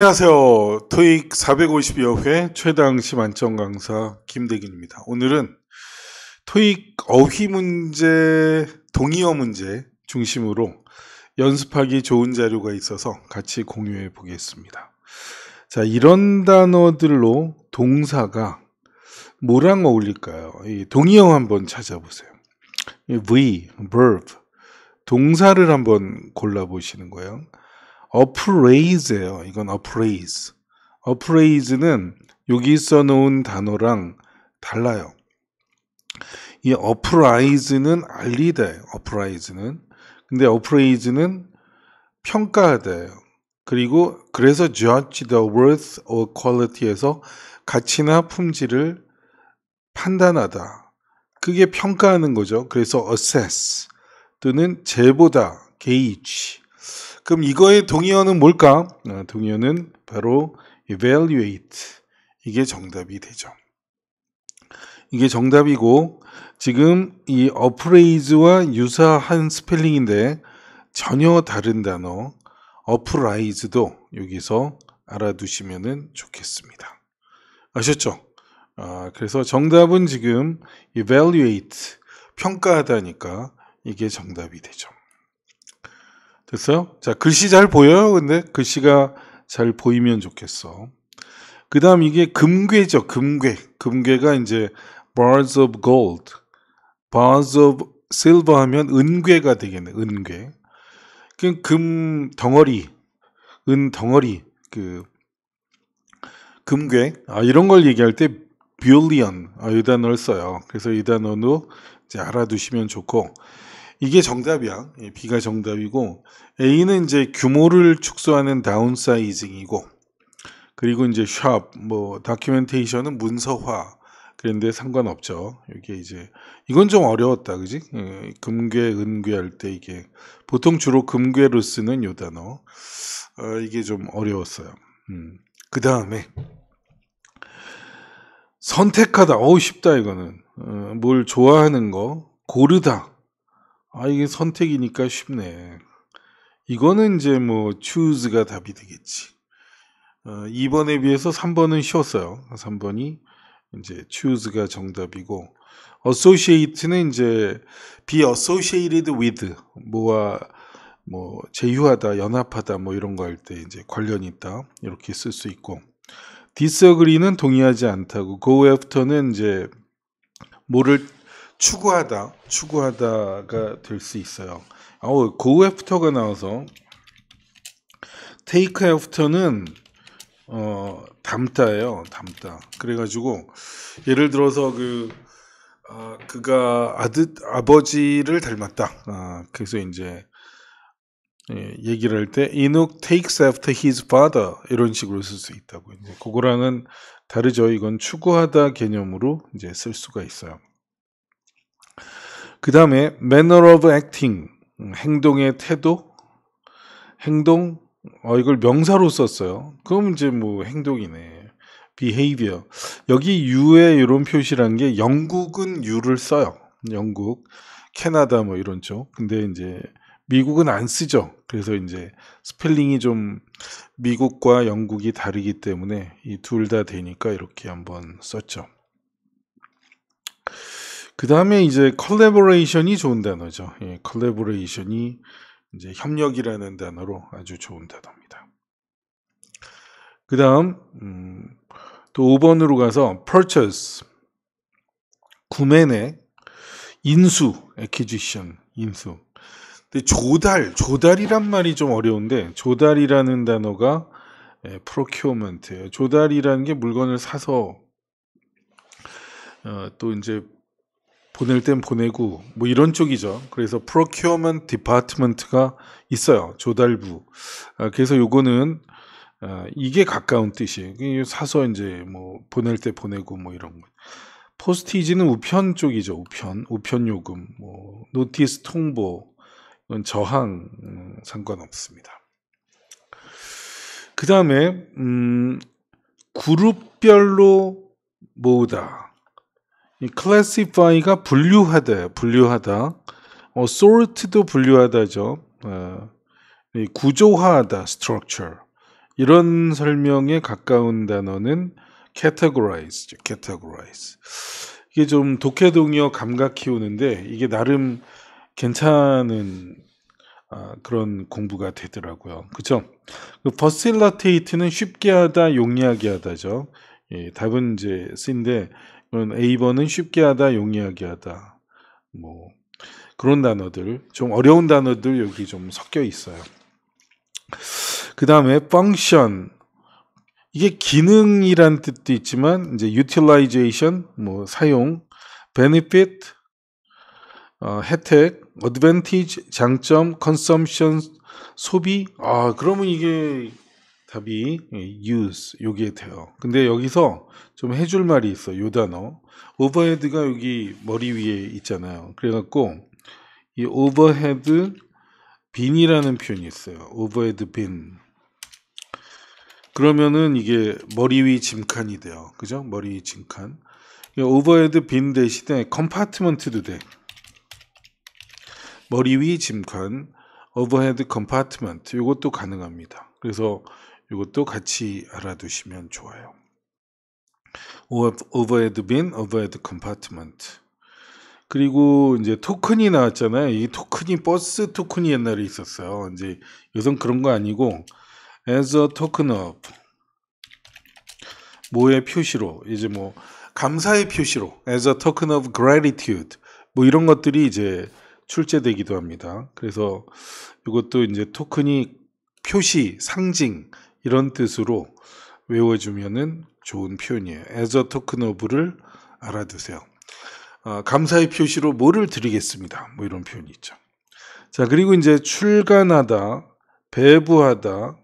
안녕하세요. 토익 4 5 0여회최당시 만점 강사 김대균입니다. 오늘은 토익 어휘 문제, 동의어 문제 중심으로 연습하기 좋은 자료가 있어서 같이 공유해 보겠습니다. 자, 이런 단어들로 동사가 뭐랑 어울릴까요? 동의어 한번 찾아보세요. V, verb, 동사를 한번 골라보시는 거예요. 어프레이즈예요. 이건 어프레이즈. 어프레이즈는 여기 써놓은 단어랑 달라요. 이 어프라이즈는 알리다예요. 어프라이즈는 근데 어프레이즈는 평가하다요 그리고 그래서 judge the worth or quality에서 가치나 품질을 판단하다. 그게 평가하는 거죠. 그래서 assess 또는 재보다 gauge 그럼 이거의 동의어는 뭘까? 어, 동의어는 바로 evaluate. 이게 정답이 되죠. 이게 정답이고 지금 이어프레이 e 와 유사한 스펠링인데 전혀 다른 단어 어 r 라이 e 도 여기서 알아두시면 좋겠습니다. 아셨죠? 아, 그래서 정답은 지금 evaluate 평가하다니까 이게 정답이 되죠. 됐어요? 자, 글씨 잘 보여요? 근데 글씨가 잘 보이면 좋겠어. 그 다음 이게 금괴죠. 금괴. 금괴가 이제 bars of gold, bars of silver 하면 은괴가 되겠네. 은괴. 금 덩어리, 은 덩어리, 그 금괴. 아 이런 걸 얘기할 때 billion 아, 이 단어를 써요. 그래서 이 단어도 이제 알아두시면 좋고 이게 정답이야. 예, B가 정답이고 A는 이제 규모를 축소하는 다운사이징이고 그리고 이제 샵, 뭐 다큐멘테이션은 문서화 그런데 상관없죠. 이게 이제 이건 좀 어려웠다, 그지? 예, 금괴, 은괴 할 때 이게 보통 주로 금괴로 쓰는 요 단어 어, 이게 좀 어려웠어요. 음. 그 다음에 선택하다, 어우 쉽다 이거는 어, 뭘 좋아하는 거 고르다 아, 이게 선택이니까 쉽네. 이거는 이제 뭐 choose가 답이 되겠지. 어, 2번에 비해서 3번은 쉬웠어요. 3번이 이제 choose가 정답이고 associate는 이제 be associated with 뭐와 뭐 제휴하다, 연합하다 뭐 이런 거 할 때 이제 관련이 있다. 이렇게 쓸 수 있고 disagree는 동의하지 않다고 go after는 이제 뭐를 추구하다, 추구하다가 될 수 있어요. 아우 g 그 프터가 나와서 테이크 e 프터는 어, 담다예요, 담다. 그래가지고 예를 들어서 그 어, 그가 아드 아버지를 닮았다. 아, 그래서 이제 예, 얘기를 할 때 이눅 o c h takes after his father 이런 식으로 쓸 수 있다고. 이제 그거랑은 다르죠. 이건 추구하다 개념으로 이제 쓸 수가 있어요. 그 다음에 manner of acting 음, 행동의 태도 행동 어 이걸 명사로 썼어요. 그럼 이제 뭐 행동이네. behavior 여기 유의 이런 표시란게 영국은 유를 써요. 영국, 캐나다 뭐 이런 쪽. 근데 이제 미국은 안 쓰죠. 그래서 이제 스펠링이 좀 미국과 영국이 다르기 때문에 이 둘 다 되니까 이렇게 한번 썼죠. 그 다음에 이제 컬래버레이션이 좋은 단어죠. 예, 컬래버레이션이 이제 협력이라는 단어로 아주 좋은 단어입니다. 그 다음 음, 또 5번으로 가서 purchase 구매네 인수 acquisition 인수 근데 조달 조달이란 말이 좀 어려운데 조달이라는 단어가 예, procurement예요. 조달이라는 게 물건을 사서 어, 또 이제 보낼 땐 보내고 뭐 이런 쪽이죠. 그래서 procurement department가 있어요. 조달부. 아, 그래서 요거는 아, 이게 가까운 뜻이에요. 사서 이제 뭐 보낼 때 보내고 뭐 이런 거. 포스티지는 우편 쪽이죠. 우편, 우편 요금, 뭐 노티스 통보, 이건 저항 음, 상관없습니다. 그 다음에 음, 그룹별로 모으다. 이 classify가 분류하다, 분류하다. 어, sort도 분류하다죠. 어, 구조화하다, structure. 이런 설명에 가까운 단어는 categorize죠. categorize. 이게 좀 독해 동의어 감각 키우는데 이게 나름 괜찮은 아, 그런 공부가 되더라고요. 그쵸그 facilitate는 쉽게 하다, 용이하게 하다죠. 예, 답은 이제 C인데 음, 에이버는 쉽게 하다, 용이하게 하다. 뭐 그런 단어들, 좀 어려운 단어들 여기 좀 섞여 있어요. 그 다음에 function 이게 기능이란 뜻도 있지만 이제 utilization 뭐 사용, benefit 어, 혜택, advantage 장점, consumption 소비 아 그러면 이게 답이 예, use 여기에 돼요. 근데 여기서 좀 해줄 말이 있어. 요 단어. overhead가 여기 머리 위에 있잖아요. 그래갖고 이 overhead 빈이라는 표현이 있어요. overhead 빈. 그러면은 이게 머리 위 짐칸이 돼요. 그죠? 머리 위 짐칸. 오버헤드 빈 대신에 컴파트먼트도 돼. 머리 위 짐칸, 오버헤드 컴파트먼트 이것도 가능합니다. 그래서 이것도 같이 알아두시면 좋아요. overhead bin, overhead compartment. 그리고 이제 토큰이 나왔잖아요. 이 토큰이 버스 토큰이 옛날에 있었어요. 이제 요즘 그런 거 아니고 as a token of 뭐의 표시로 이제 뭐 감사의 표시로 as a token of gratitude 뭐 이런 것들이 이제 출제되기도 합니다. 그래서 이것도 이제 토큰이 표시, 상징 이런 뜻으로 외워주면 좋은 표현이에요. as a token of를 알아두세요. 어, 감사의 표시로 뭐를 드리겠습니다. 뭐 이런 표현이 있죠. 자, 그리고 이제 출간하다, 배부하다,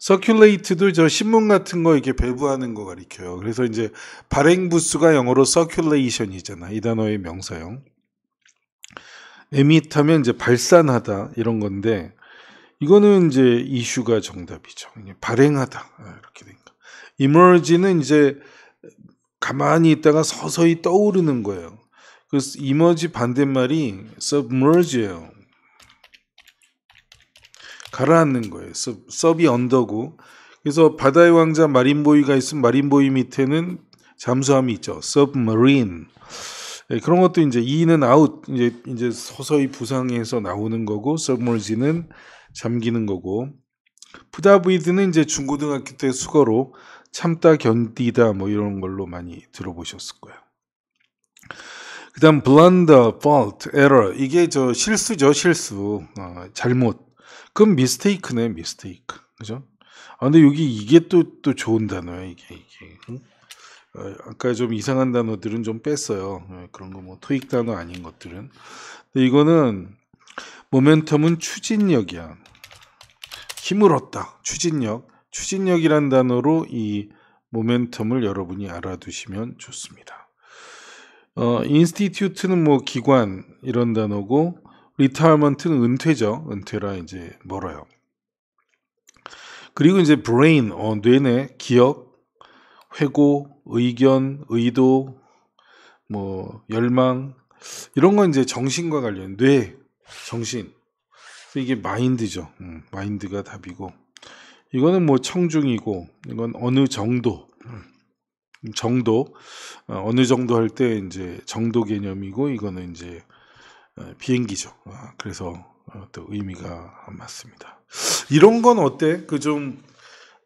circulate도 저 신문 같은 거 이렇게 배부하는 거 가리켜요. 그래서 이제 발행 부수가 영어로 circulation이잖아. 이 단어의 명사형. 에밋하면 이제 발산하다 이런 건데 이거는 이제 이슈가 정답이죠. 발행하다 아, 이렇게 된 거. e m e 는 이제 가만히 있다가 서서히 떠오르는 거예요. 그래서 e m e 반대말이 submerge예요. 가라앉는 거예요. sub, 이 언더고. 그래서 바다의 왕자 마린보이가 있으면 마린보이 밑에는 잠수함이 있죠. submarine. 네, 그런 것도 이제 이는 아웃 이제 이제 서서히 부상해서 나오는 거고 submerge는 잠기는 거고 푸다브이드는 이제 중고등학교 때 수거로 참다 견디다 뭐 이런 걸로 많이 들어보셨을 거예요. 그다음 블 l u n d e r f 이게 저 실수죠 실수 어, 잘못 그럼 미스테이크네 미스테이크 그죠? 아 근데 여기 이게 또 또 좋은 단어야 이게 이게 응? 어, 아까 좀 이상한 단어들은 좀 뺐어요 네, 그런 거 뭐 토익 단어 아닌 것들은 근데 이거는 모멘텀은 추진력이야. 힘을 얻다. 추진력. 추진력이란 단어로 이 모멘텀을 여러분이 알아두시면 좋습니다. 어, 인스티튜트는 뭐 기관 이런 단어고 리타먼트는 은퇴죠. 은퇴라 이제 멀어요. 그리고 이제 브레인 어, 뇌내 기억, 회고, 의견, 의도, 뭐 열망 이런 건 이제 정신과 관련 뇌 정신. 이게 마인드죠. 음, 마인드가 답이고. 이거는 뭐 청중이고, 이건 어느 정도. 음, 정도. 어, 어느 정도 할 때 이제 정도 개념이고, 이거는 이제 어, 비행기죠. 아, 그래서 어, 또 의미가 안 맞습니다. 이런 건 어때? 그 좀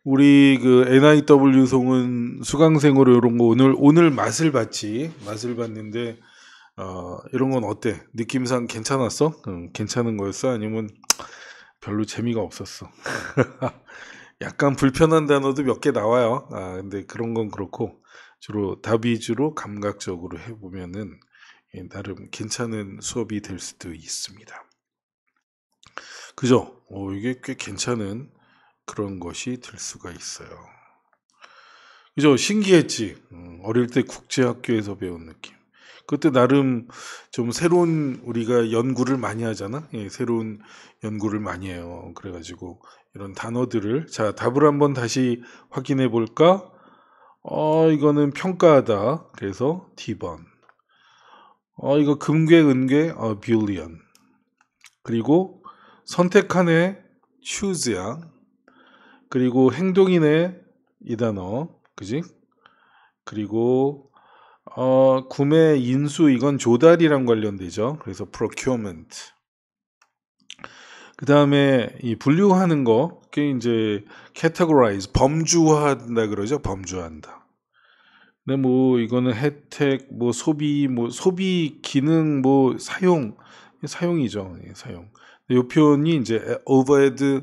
우리 그 NIW 송은 수강생으로 이런 거 오늘 오늘 맛을 봤지 맛을 봤는데 어, 이런 건 어때? 느낌상 괜찮았어? 음, 괜찮은 거였어? 아니면 별로 재미가 없었어? 약간 불편한 단어도 몇 개 나와요. 아, 근데 그런 건 그렇고 주로 답 위주로 감각적으로 해보면은 예, 나름 괜찮은 수업이 될 수도 있습니다. 그죠? 오, 어, 이게 꽤 괜찮은 그런 것이 될 수가 있어요. 그죠? 신기했지? 음, 어릴 때 국제학교에서 배운 느낌. 그때 나름 좀 새로운 우리가 연구를 많이 하잖아. 예, 새로운 연구를 많이 해요. 그래가지고 이런 단어들을 자 답을 한번 다시 확인해 볼까? 어 이거는 평가하다. 그래서 D번. 어 이거 금괴 은괴 어 billion. 그리고 선택한의 choose야. 그리고 행동이네 이 단어. 그지? 그리고 어, 구매 인수 이건 조달이랑 관련되죠. 그래서 procurement. 그 다음에 이 분류하는 거, 그게 이제 categorize, 범주화한다 그러죠. 범주한다. 화 근데 뭐 이거는 혜택, 뭐 소비, 뭐 소비 기능, 뭐 사용, 사용이죠. 예, 사용. 요 표현이 이제 overhead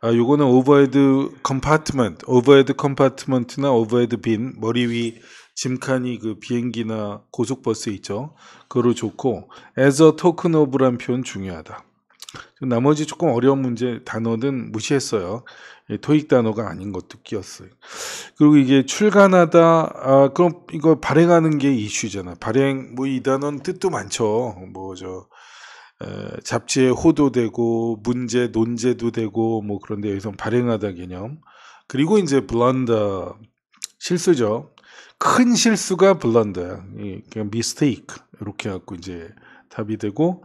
아, 요거는 overhead compartment, overhead compartment나 overhead bin 머리 위 짐칸이 그 비행기나 고속버스 있죠. 그거로 좋고 as a token of란 표현 중요하다. 나머지 조금 어려운 문제 단어는 무시했어요. 예, 토익 단어가 아닌 것도 끼었어요. 그리고 이게 출간하다 아, 그럼 이거 발행하는 게 이슈잖아. 발행 뭐 이 단어는 뜻도 많죠. 뭐 저 잡지에 호도되고 문제 논제도 되고 뭐 그런데 여기서 발행하다 개념 그리고 이제 블란다 실수죠 큰 실수가 블런드, 예, 그냥 그러니까 미스테이크 이렇게 갖고 이제 답이 되고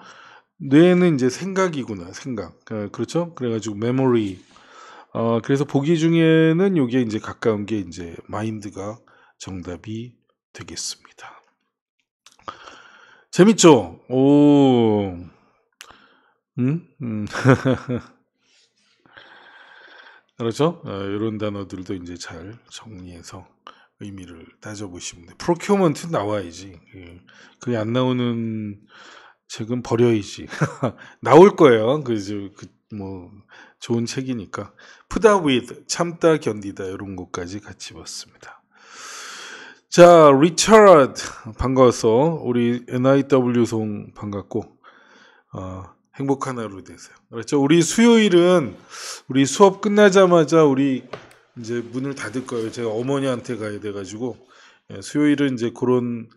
뇌는 이제 생각이구나 생각 그, 그렇죠? 그래가지고 메모리 어, 그래서 보기 중에는 요게 이제 가까운 게 이제 마인드가 정답이 되겠습니다. 재밌죠? 오, 음, 음. 그렇죠? 어, 이런 단어들도 이제 잘 정리해서 의미를 따져보시면 돼. 프로큐어먼트 나와야지. 예. 그게 안 나오는 책은 버려야지. 나올 거예요. 그뭐 그 좋은 책이니까. 푸다 with 참다 견디다 이런 것까지 같이 봤습니다. 자, 리처드 반가워서 우리 NIW 송 반갑고 어, 행복한 하루 되세요. 그렇죠? 우리 수요일은 우리 수업 끝나자마자 우리 이제 문을 닫을 거예요. 제가 어머니한테 가야 돼가지고 예, 수요일은 이제 그런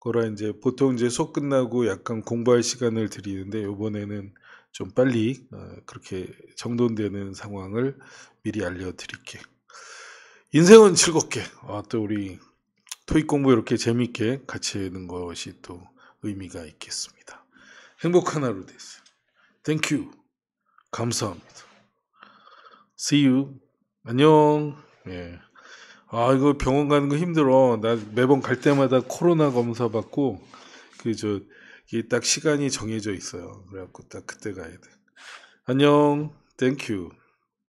거라 이제 보통 이제 수업 끝나고 약간 공부할 시간을 드리는데 이번에는 좀 빨리 어, 그렇게 정돈되는 상황을 미리 알려드릴게. 인생은 즐겁게 아, 또 우리 토익 공부 이렇게 재밌게 같이 하는 것이 또 의미가 있겠습니다. 행복한 하루 되세요. Thank you. 감사합니다. See you. 안녕. 예. 아, 이거 병원 가는 거 힘들어. 나 매번 갈 때마다 코로나 검사 받고, 그, 저, 이게 딱 시간이 정해져 있어요. 그래갖고 딱 그때 가야 돼. 안녕. 땡큐.